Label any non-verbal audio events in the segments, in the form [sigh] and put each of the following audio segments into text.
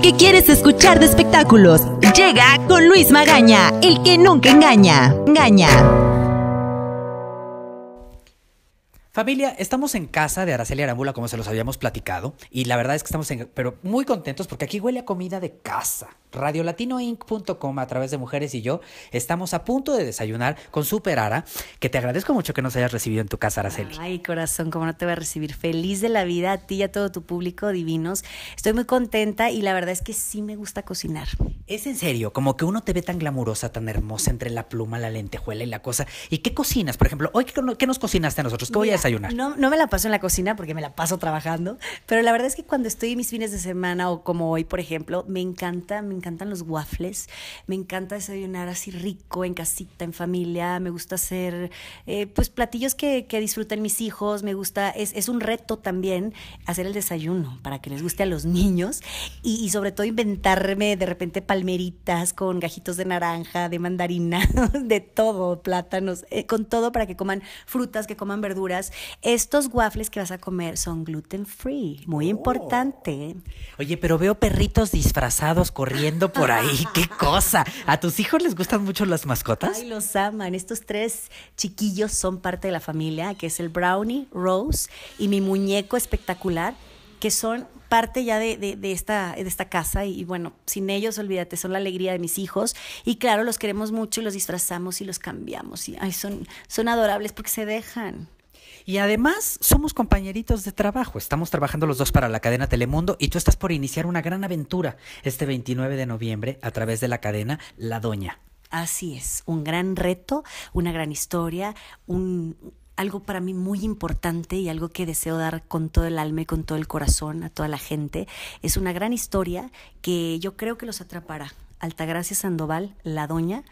que quieres escuchar de espectáculos. Llega con Luis Magaña, el que nunca engaña. Engaña. Familia, estamos en casa de Araceli Arambula, como se los habíamos platicado, y la verdad es que estamos pero muy contentos porque aquí huele a comida de casa. Radiolatinoinc.com a través de Mujeres y yo estamos a punto de desayunar con Super Ara, que te agradezco mucho que nos hayas recibido en tu casa, Araceli. Ay, corazón, cómo no te voy a recibir. Feliz de la vida a ti y a todo tu público divinos. Estoy muy contenta y la verdad es que sí me gusta cocinar. Es en serio, como que uno te ve tan glamurosa, tan hermosa entre la pluma, la lentejuela y la cosa. ¿Y qué cocinas? Por ejemplo, hoy qué, nos cocinaste a nosotros? ¿Qué voy a no, no me la paso en la cocina porque me la paso trabajando, pero la verdad es que cuando estoy mis fines de semana o como hoy, por ejemplo, me encanta, me encantan los waffles, me encanta desayunar así rico, en casita, en familia, me gusta hacer eh, pues platillos que, disfruten mis hijos, me gusta, es, un reto también hacer el desayuno para que les guste a los niños y, sobre todo inventarme de repente palmeritas con gajitos de naranja, de mandarina, [laughs] de todo, plátanos, eh, con todo para que coman frutas, que coman verduras estos waffles que vas a comer son gluten free, muy oh. importante. Oye, pero veo perritos disfrazados corriendo por ahí, [laughs] qué cosa. ¿A tus hijos les gustan mucho las mascotas? Ay, los aman. Estos tres chiquillos son parte de la familia, que es el Brownie, Rose y mi muñeco espectacular, que son parte ya de, esta, de esta casa y, bueno, sin ellos, olvídate, son la alegría de mis hijos y claro, los queremos mucho y los disfrazamos y los cambiamos y ay, son, son adorables porque se dejan. Y además somos compañeritos de trabajo. Estamos trabajando los dos para la cadena Telemundo y tú estás por iniciar una gran aventura este 29 de noviembre a través de la cadena La Doña. Así es, un gran reto, una gran historia, un, algo para mí muy importante y algo que deseo dar con todo el alma y con todo el corazón a toda la gente. Es una gran historia que yo creo que los atrapará. Altagracia Sandoval, La Doña.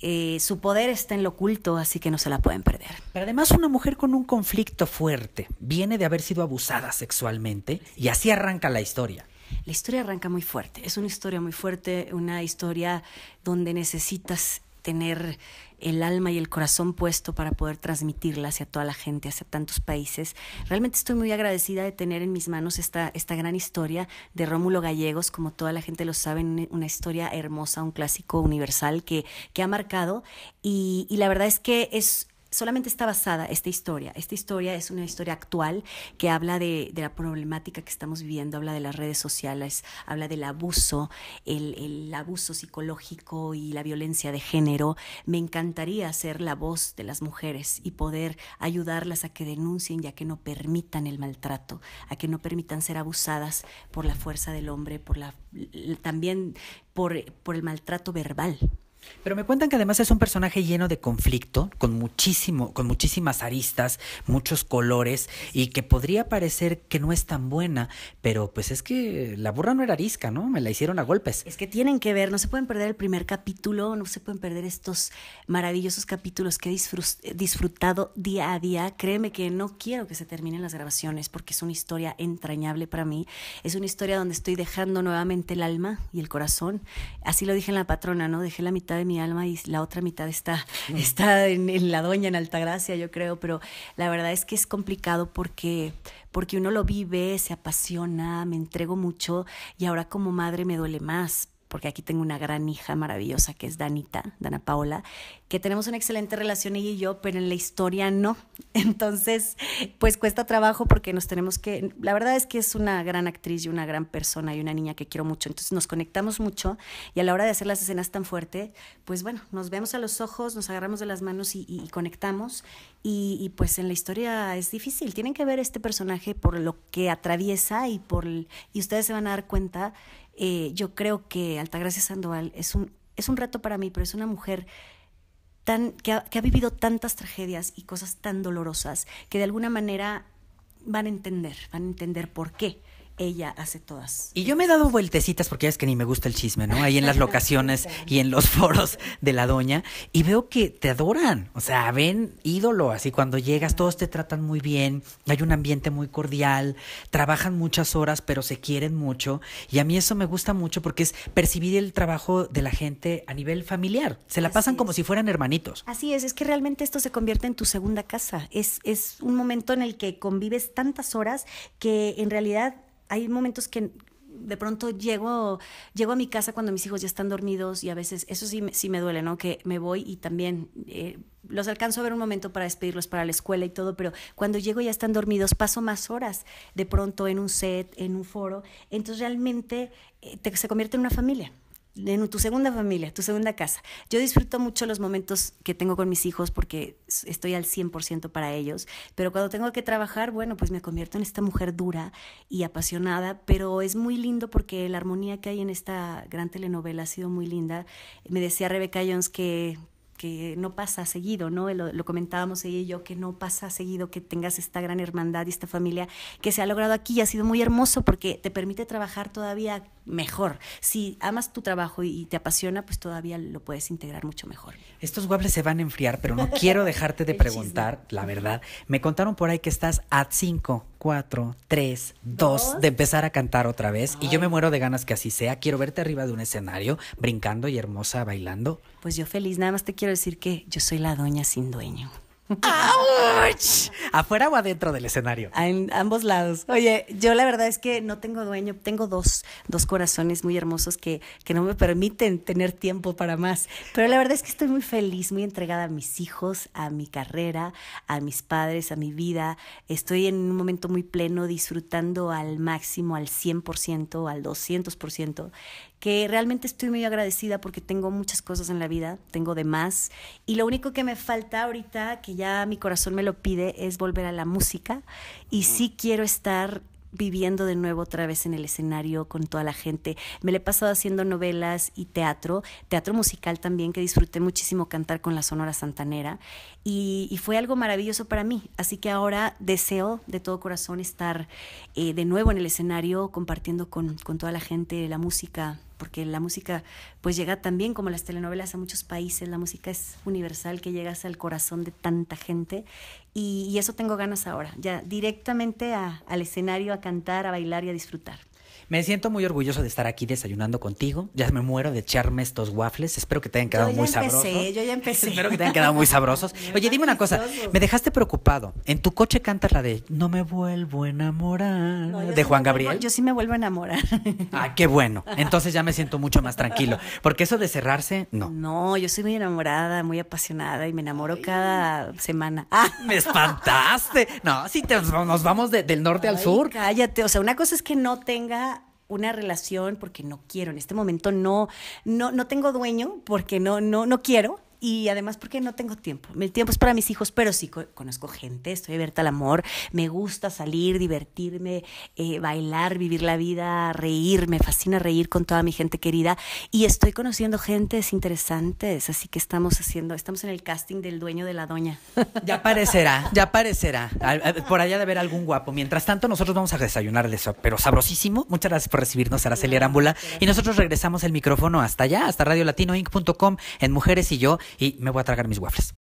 Eh, su poder está en lo oculto, así que no se la pueden perder. Pero además una mujer con un conflicto fuerte viene de haber sido abusada sexualmente y así arranca la historia. La historia arranca muy fuerte, es una historia muy fuerte, una historia donde necesitas tener el alma y el corazón puesto para poder transmitirla hacia toda la gente, hacia tantos países. Realmente estoy muy agradecida de tener en mis manos esta, esta gran historia de Rómulo Gallegos, como toda la gente lo sabe, una historia hermosa, un clásico universal que, ha marcado. Y, y la verdad es que es, solamente está basada esta historia. Esta historia es una historia actual que habla de, la problemática que estamos viviendo, habla de las redes sociales, habla del abuso, el, abuso psicológico y la violencia de género. Me encantaría ser la voz de las mujeres y poder ayudarlas a que denuncien y a que no permitan el maltrato, a que no permitan ser abusadas por la fuerza del hombre, por la, también por el maltrato verbal, pero me cuentan que además es un personaje lleno de conflicto, con muchísimo, con muchísimas aristas, muchos colores, y que podría parecer que no es tan buena, pero pues es que la burra no era arisca, ¿no? Me la hicieron a golpes. Es que tienen que ver, no se pueden perder el primer capítulo, no se pueden perder estos maravillosos capítulos que he disfrutado día a día. Créeme que no quiero que se terminen las grabaciones porque es una historia entrañable para mí. Es una historia donde estoy dejando nuevamente el alma y el corazón. Así lo dije en la patrona, ¿no? Dejé la mitad de mi alma y la otra mitad está, mm. está en, en, la doña, en Altagracia, yo creo, pero la verdad es que es complicado porque, porque uno lo vive, se apasiona, me entrego mucho y ahora como madre me duele más porque aquí tengo una gran hija maravillosa que es Danita, Dana Paola, que tenemos una excelente relación ella y yo, pero en la historia no. [laughs] Entonces, pues cuesta trabajo porque nos tenemos que, la verdad es que es una gran actriz y una gran persona y una niña que quiero mucho, entonces nos conectamos mucho y a la hora de hacer las escenas tan fuerte, pues bueno, nos vemos a los ojos, nos agarramos de las manos y, y conectamos y, pues en la historia es difícil. Tienen que ver este personaje por lo que atraviesa y por y ustedes se van a dar cuenta. Eh, yo creo que Altagracia Sandoval es un es un reto para mí, pero es una mujer tan que ha vivido tantas tragedias y cosas tan dolorosas que de alguna manera van a entender, van a entender por qué ella hace todas. Y yo me he dado vueltecitas porque ya es que ni me gusta el chisme, ¿no? Ahí en las [laughs] locaciones y en los foros de la doña y veo que te adoran, o sea, ven ídolo, así cuando llegas todos te tratan muy bien, hay un ambiente muy cordial, trabajan muchas horas pero se quieren mucho y a mí eso me gusta mucho porque es percibir el trabajo de la gente a nivel familiar, se la pasan como si fueran hermanitos. Así es, es que realmente esto se convierte en tu segunda casa, es, es un momento en el que convives tantas horas que en realidad hay momentos que de pronto llego, llego a mi casa cuando mis hijos ya están dormidos y a veces eso sí, me duele, ¿no? Que me voy y también eh, los alcanzo a ver un momento para despedirlos para la escuela y todo, pero cuando llego ya están dormidos, paso más horas de pronto en un set, en un foro, entonces realmente eh, se convierte en una familia en tu segunda familia, tu segunda casa. Yo disfruto mucho los momentos que tengo con mis hijos porque estoy al 100% para ellos, pero cuando tengo que trabajar, bueno, pues me convierto en esta mujer dura y apasionada, pero es muy lindo porque la armonía que hay en esta gran telenovela ha sido muy linda. Me decía Rebeca Jones que no pasa seguido, ¿no? Lo, comentábamos ella y yo, que no pasa seguido que tengas esta gran hermandad y esta familia que se ha logrado aquí y ha sido muy hermoso porque te permite trabajar todavía mejor. Si amas tu trabajo y te apasiona, pues todavía lo puedes integrar mucho mejor. Estos guables se van a enfriar, pero no [laughs] quiero dejarte de preguntar, la verdad. Me contaron por ahí que estás a 5, 4, 3, 2 de empezar a cantar otra vez. Y yo me muero de ganas que así sea. Quiero verte arriba de un escenario, brincando y hermosa, bailando. Pues yo feliz. Nada más te quiero decir que yo soy la doña sin dueño. ¿Afuera o adentro del escenario? En ambos lados. Oye, yo la verdad es que no tengo dueño, tengo dos, corazones muy hermosos que, que no me permiten tener tiempo para más. Pero la verdad es que estoy muy feliz, muy entregada a mis hijos, a mi carrera, a mis padres, a mi vida. Estoy en un momento muy pleno, disfrutando al máximo, al 100%, al 200% que realmente estoy muy agradecida porque tengo muchas cosas en la vida, tengo de más, y lo único que me falta ahorita, que ya mi corazón me lo pide, es volver a la música, y mm. sí quiero estar viviendo de nuevo otra vez en el escenario con toda la gente. Me le he pasado haciendo novelas y teatro, teatro musical también, que disfruté muchísimo cantar con la Sonora Santanera y, fue algo maravilloso para mí. Así que ahora deseo de todo corazón estar eh, de nuevo en el escenario compartiendo con toda la gente la música, porque la música pues llega también como las telenovelas a muchos países, la música es universal que hasta al corazón de tanta gente y, eso tengo ganas ahora, ya directamente al escenario, a cantar, a bailar y a disfrutar. Me siento muy orgulloso de estar aquí desayunando contigo. Ya me muero de echarme estos waffles. Espero que te hayan quedado muy empecé, sabrosos. Yo ya [laughs] empecé. Espero que te hayan quedado muy sabrosos. [laughs] Oye, dime una cosa. Me dejaste preocupado. En tu coche cantas la de No me vuelvo a enamorar de Juan Gabriel. yo sí me vuelvo a enamorar. Ah, qué bueno. Entonces ya me siento mucho más tranquilo. Porque eso de cerrarse, no. No, yo soy muy enamorada, muy apasionada y me enamoro cada semana. Ah. [laughs] Me espantaste. No, sí, nos vamos del norte al sur. Cállate. O sea, una cosa es que no tenga una relación porque no quiero, en este momento no, no, no tengo dueño porque no, no, no quiero, y además porque no tengo tiempo. El tiempo es para mis hijos, pero sí conozco gente, estoy abierta al amor, me gusta salir, divertirme, eh, bailar, vivir la vida, reír, me fascina reír con toda mi gente querida y estoy conociendo gentes interesantes, así que estamos haciendo, estamos en el casting del dueño de la doña. Ya aparecerá, ya aparecerá. Eh, por allá de ver algún guapo. Mientras tanto, nosotros vamos a desayunarles, pero sabrosísimo. Muchas gracias por recibirnos, Araceli Arámbula. Y nosotros regresamos el micrófono hasta allá, hasta radiolatinoinc.com en Mujeres y Yo y me voy a tragar mis waffles.